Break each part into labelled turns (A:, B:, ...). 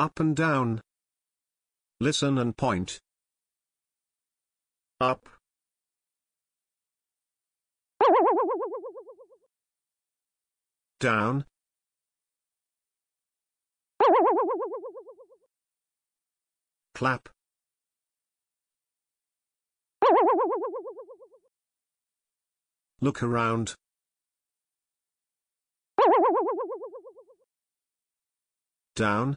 A: Up and down. Listen and point. Up. Down. Clap. Look around. Down.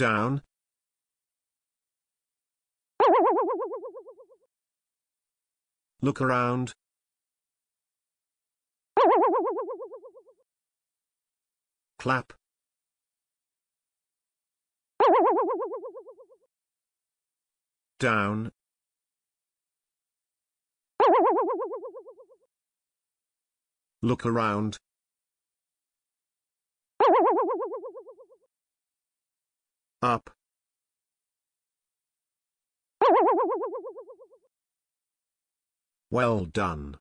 A: down. Look around. Clap. Down. Look around. up well done